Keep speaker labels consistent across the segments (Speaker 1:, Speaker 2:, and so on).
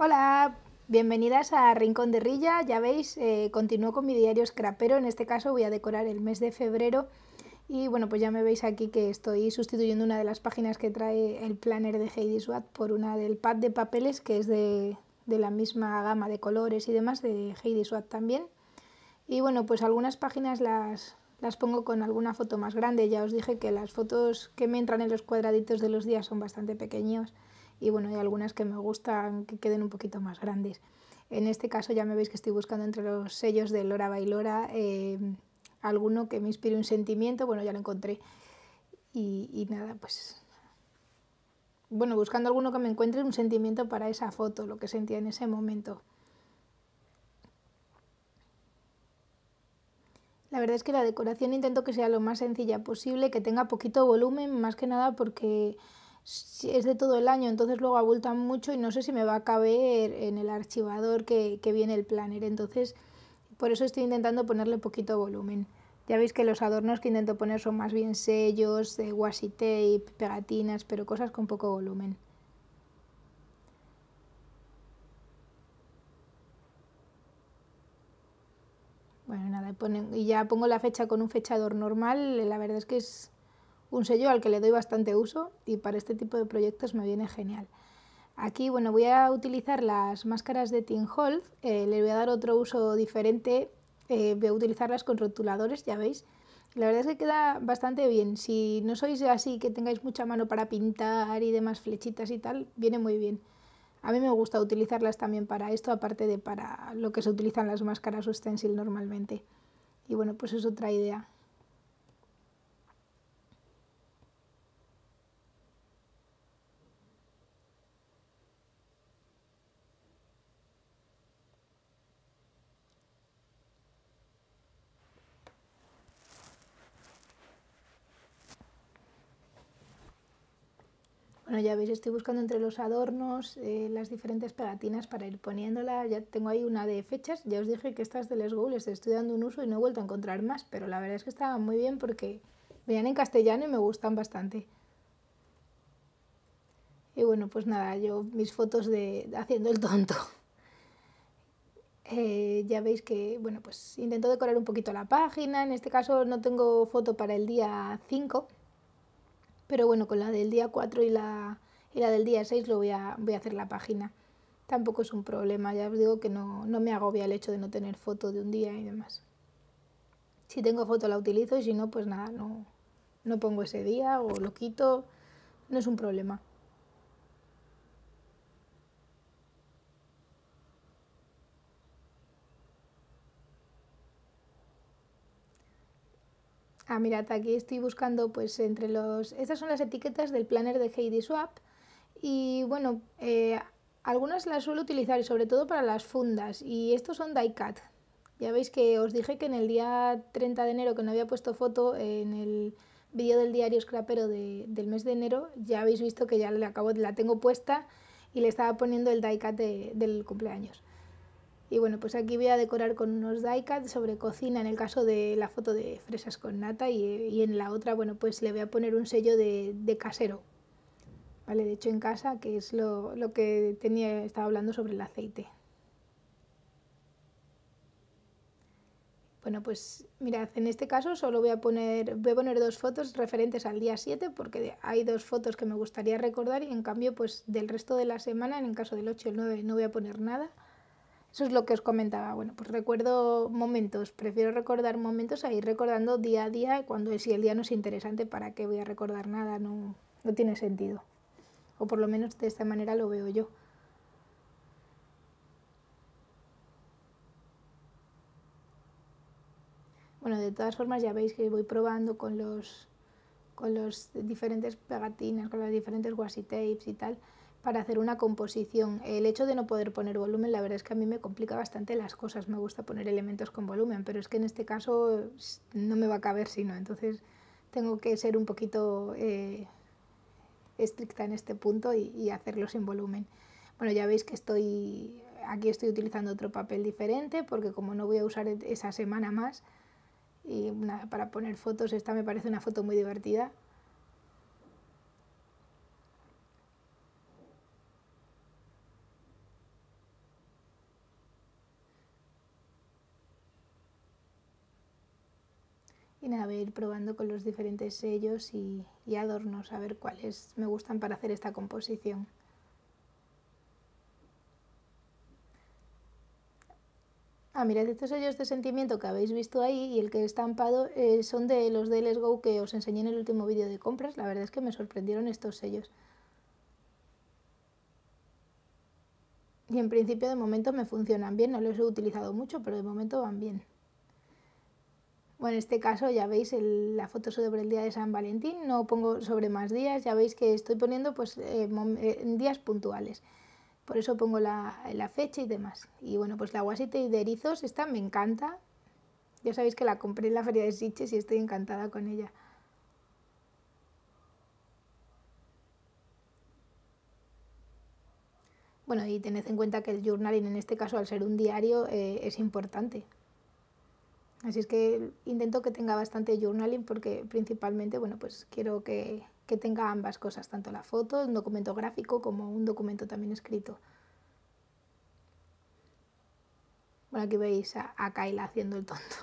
Speaker 1: Hola, bienvenidas a Rincón de Rilla. Ya veis, eh, continúo con mi diario scrapero. En este caso voy a decorar el mes de febrero. Y bueno, pues ya me veis aquí que estoy sustituyendo una de las páginas que trae el planner de Heidi Swat por una del pad de papeles que es de, de la misma gama de colores y demás de Heidi Swat también. Y bueno, pues algunas páginas las, las pongo con alguna foto más grande. Ya os dije que las fotos que me entran en los cuadraditos de los días son bastante pequeños y bueno, hay algunas que me gustan que queden un poquito más grandes. En este caso ya me veis que estoy buscando entre los sellos de Lora Bailora eh, alguno que me inspire un sentimiento, bueno, ya lo encontré. Y, y, nada, pues... Bueno, buscando alguno que me encuentre un sentimiento para esa foto, lo que sentía en ese momento. La verdad es que la decoración intento que sea lo más sencilla posible, que tenga poquito volumen, más que nada porque es de todo el año, entonces luego abultan mucho y no sé si me va a caber en el archivador que, viene el planner. Entonces, por eso estoy intentando ponerle poquito volumen. Ya veis que los adornos que intento poner son más bien sellos, washi tape, pegatinas, pero cosas con poco volumen. Bueno, nada, y ya pongo la fecha con un fechador normal, la verdad es que es un sello al que le doy bastante uso y para este tipo de proyectos me viene genial. Aquí bueno, voy a utilizar las máscaras de tin eh, le voy a dar otro uso diferente, eh, voy a utilizarlas con rotuladores, ya veis. La verdad es que queda bastante bien, si no sois así que tengáis mucha mano para pintar y demás flechitas y tal, viene muy bien. A mí me gusta utilizarlas también para esto, aparte de para lo que se utilizan las máscaras o stencil normalmente. Y bueno, pues es otra idea. ya veis, estoy buscando entre los adornos eh, las diferentes pegatinas para ir poniéndola. Ya tengo ahí una de fechas. Ya os dije que estas de Les Go les estoy dando un uso y no he vuelto a encontrar más, pero la verdad es que estaban muy bien porque venían en castellano y me gustan bastante. Y bueno, pues nada, yo mis fotos de haciendo el tonto. Eh, ya veis que, bueno, pues intento decorar un poquito la página. En este caso no tengo foto para el día 5, pero bueno, con la del día 4 y la, y la del día 6 lo voy a, voy a hacer la página. Tampoco es un problema, ya os digo que no, no me agobia el hecho de no tener foto de un día y demás. Si tengo foto la utilizo y si no, pues nada, no, no pongo ese día o lo quito, no es un problema. Ah, mirad, aquí estoy buscando pues entre los... Estas son las etiquetas del planner de Heidi Swap y bueno, eh, algunas las suelo utilizar sobre todo para las fundas y estos son die-cut. Ya veis que os dije que en el día 30 de enero, que no había puesto foto en el vídeo del diario Scrapero del mes de enero, ya habéis visto que ya la, acabo, la tengo puesta y le estaba poniendo el die-cut del cumpleaños. Y bueno, pues aquí voy a decorar con unos die sobre cocina en el caso de la foto de fresas con nata y, en la otra, bueno, pues le voy a poner un sello de, casero, ¿vale? De hecho en casa, que es lo, que tenía, estaba hablando sobre el aceite. Bueno, pues mirad, en este caso solo voy a poner, voy a poner dos fotos referentes al día 7 porque hay dos fotos que me gustaría recordar y en cambio pues del resto de la semana, en el caso del 8 y el 9 no voy a poner nada. Eso es lo que os comentaba. Bueno, pues recuerdo momentos, prefiero recordar momentos a ir recordando día a día cuando si el día no es interesante, ¿para qué voy a recordar nada? No, tiene sentido. O por lo menos de esta manera lo veo yo. Bueno, de todas formas ya veis que voy probando con los, con los diferentes pegatinas, con los diferentes washi tapes y tal para hacer una composición. El hecho de no poder poner volumen, la verdad es que a mí me complica bastante las cosas. Me gusta poner elementos con volumen, pero es que en este caso no me va a caber sino. Entonces tengo que ser un poquito eh, estricta en este punto y, hacerlo sin volumen. Bueno, ya veis que estoy aquí estoy utilizando otro papel diferente porque como no voy a usar esa semana más y para poner fotos, esta me parece una foto muy divertida, y nada, voy a ir probando con los diferentes sellos y, adornos a ver cuáles me gustan para hacer esta composición. Ah, mirad, estos sellos de sentimiento que habéis visto ahí y el que he estampado eh, son de los de Let's Go que os enseñé en el último vídeo de compras. La verdad es que me sorprendieron estos sellos. Y en principio de momento me funcionan bien, no los he utilizado mucho, pero de momento van bien. Bueno, en este caso ya veis la foto sobre el día de San Valentín, no pongo sobre más días, ya veis que estoy poniendo pues eh, eh, días puntuales. Por eso pongo la, fecha y demás. Y bueno, pues la y de erizos, esta me encanta. Ya sabéis que la compré en la feria de Siches y estoy encantada con ella. Bueno, y tened en cuenta que el journaling, en este caso al ser un diario, eh, es importante. Así es que intento que tenga bastante journaling porque principalmente, bueno, pues quiero que, tenga ambas cosas, tanto la foto, un documento gráfico como un documento también escrito. Bueno, aquí veis a, Kaila haciendo el tonto.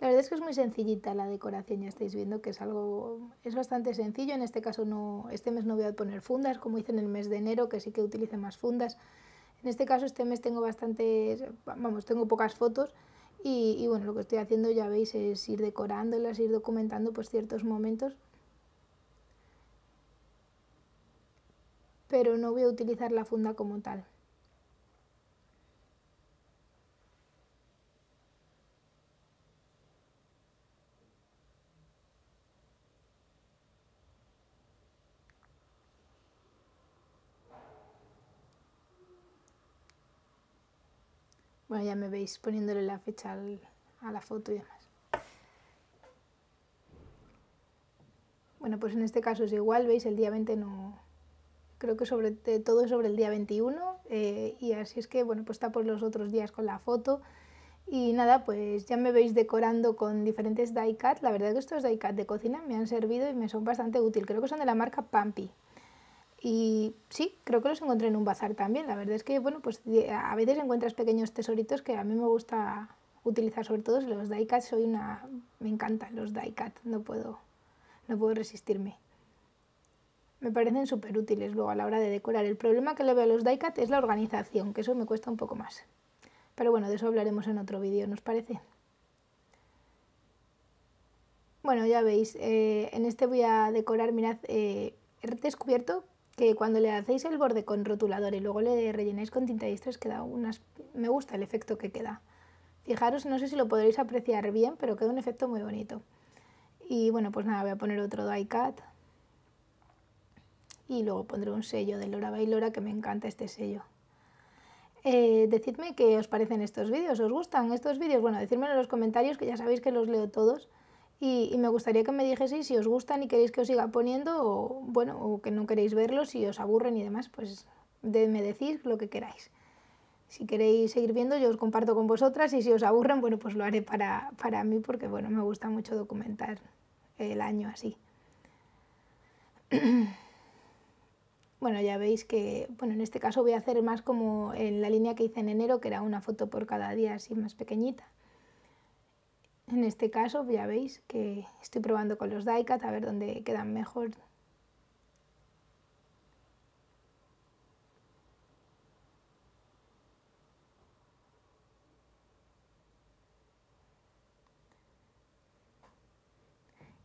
Speaker 1: La verdad es que es muy sencillita la decoración, ya estáis viendo que es algo, es bastante sencillo, en este caso no, este mes no voy a poner fundas, como hice en el mes de enero, que sí que utilice más fundas. En este caso este mes tengo bastantes, vamos, tengo pocas fotos y, y bueno, lo que estoy haciendo ya veis es ir decorándolas, ir documentando pues ciertos momentos. Pero no voy a utilizar la funda como tal. Bueno, ya me veis poniéndole la fecha a la foto y demás. Bueno, pues en este caso es igual, veis, el día 20 no... Creo que sobre todo es sobre el día 21 eh, y así es que, bueno, pues está por los otros días con la foto. Y nada, pues ya me veis decorando con diferentes die cut. La verdad que estos die cut de cocina me han servido y me son bastante útil. Creo que son de la marca Pampi. Y sí, creo que los encontré en un bazar también. La verdad es que, bueno, pues a veces encuentras pequeños tesoritos que a mí me gusta utilizar, sobre todo los diecat. Soy una... me encantan los diecat, no puedo, no puedo resistirme. Me parecen súper útiles luego a la hora de decorar. El problema que le veo a los diecat es la organización, que eso me cuesta un poco más. Pero bueno, de eso hablaremos en otro vídeo, ¿nos parece? Bueno, ya veis, eh, en este voy a decorar, mirad, eh, he descubierto que cuando le hacéis el borde con rotulador y luego le rellenáis con tinta que queda unas... me gusta el efecto que queda. Fijaros, no sé si lo podréis apreciar bien, pero queda un efecto muy bonito. Y bueno, pues nada, voy a poner otro die cut y luego pondré un sello de Lora Bailora que me encanta este sello. Eh, decidme qué os parecen estos vídeos, ¿os gustan estos vídeos? Bueno, decídmelo en los comentarios que ya sabéis que los leo todos y, me gustaría que me dijeseis si os gustan y queréis que os siga poniendo o, bueno, o que no queréis verlos si os aburren y demás, pues de, me decís lo que queráis. Si queréis seguir viendo, yo os comparto con vosotras y si os aburren, bueno, pues lo haré para, para mí porque, bueno, me gusta mucho documentar el año así. bueno, ya veis que, bueno, en este caso voy a hacer más como en la línea que hice en enero, que era una foto por cada día así más pequeñita. En este caso ya veis que estoy probando con los die a ver dónde quedan mejor.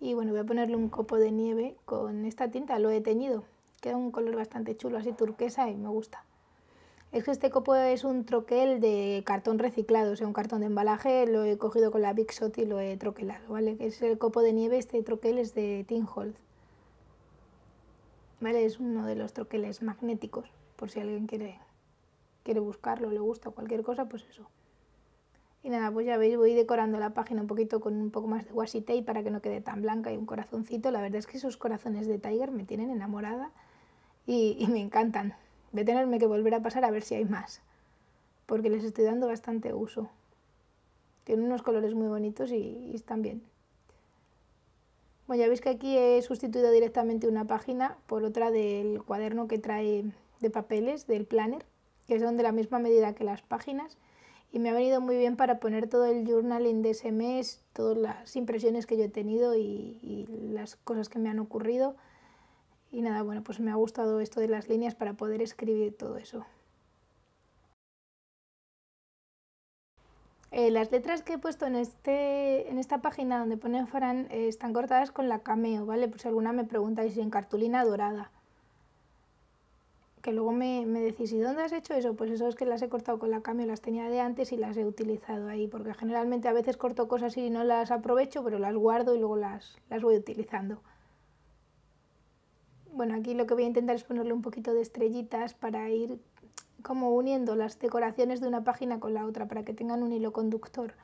Speaker 1: Y bueno, voy a ponerle un copo de nieve con esta tinta, lo he teñido. Queda un color bastante chulo, así turquesa y me gusta es que este copo es un troquel de cartón reciclado, o sea, un cartón de embalaje, lo he cogido con la Big Shot y lo he troquelado, ¿vale? Que es el copo de nieve, este troquel es de Tinhold. ¿Vale? Es uno de los troqueles magnéticos, por si alguien quiere, quiere buscarlo, le gusta cualquier cosa, pues eso. Y nada, pues ya veis, voy decorando la página un poquito con un poco más de washi tape para que no quede tan blanca y un corazoncito. La verdad es que esos corazones de Tiger me tienen enamorada y me encantan. Voy tenerme que volver a pasar a ver si hay más, porque les estoy dando bastante uso. Tienen unos colores muy bonitos y, están bien. Bueno, ya veis que aquí he sustituido directamente una página por otra del cuaderno que trae de papeles, del planner, que son de la misma medida que las páginas y me ha venido muy bien para poner todo el journaling de ese mes, todas las impresiones que yo he tenido y las cosas que me han ocurrido. Y nada, bueno, pues me ha gustado esto de las líneas para poder escribir todo eso. Eh, las letras que he puesto en, este, en esta página donde pone Faran eh, están cortadas con la cameo, ¿vale? Por si alguna me preguntáis si en cartulina dorada. Que luego me, me, decís, ¿y dónde has hecho eso? Pues eso es que las he cortado con la cameo, las tenía de antes y las he utilizado ahí, porque generalmente a veces corto cosas y no las aprovecho, pero las guardo y luego las, las voy utilizando. Bueno, aquí lo que voy a intentar es ponerle un poquito de estrellitas para ir como uniendo las decoraciones de una página con la otra para que tengan un hilo conductor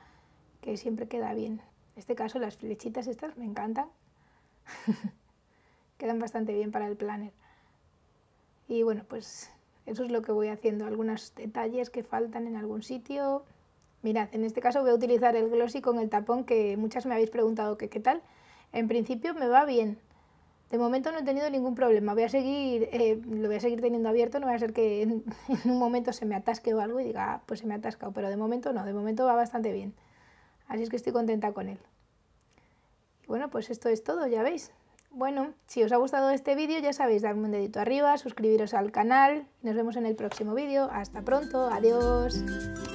Speaker 1: que siempre queda bien. En este caso las flechitas estas me encantan. Quedan bastante bien para el planner. Y bueno, pues eso es lo que voy haciendo. Algunos detalles que faltan en algún sitio. Mirad, en este caso voy a utilizar el glossy con el tapón que muchas me habéis preguntado que qué tal. En principio me va bien de momento no he tenido ningún problema, voy a seguir, eh, lo voy a seguir teniendo abierto, no va a ser que en, un momento se me atasque o algo y diga, ah, pues se me ha atascado, pero de momento no, de momento va bastante bien. Así es que estoy contenta con él. bueno, pues esto es todo, ya veis. Bueno, si os ha gustado este vídeo ya sabéis darme un dedito arriba, suscribiros al canal, nos vemos en el próximo vídeo, hasta pronto, adiós.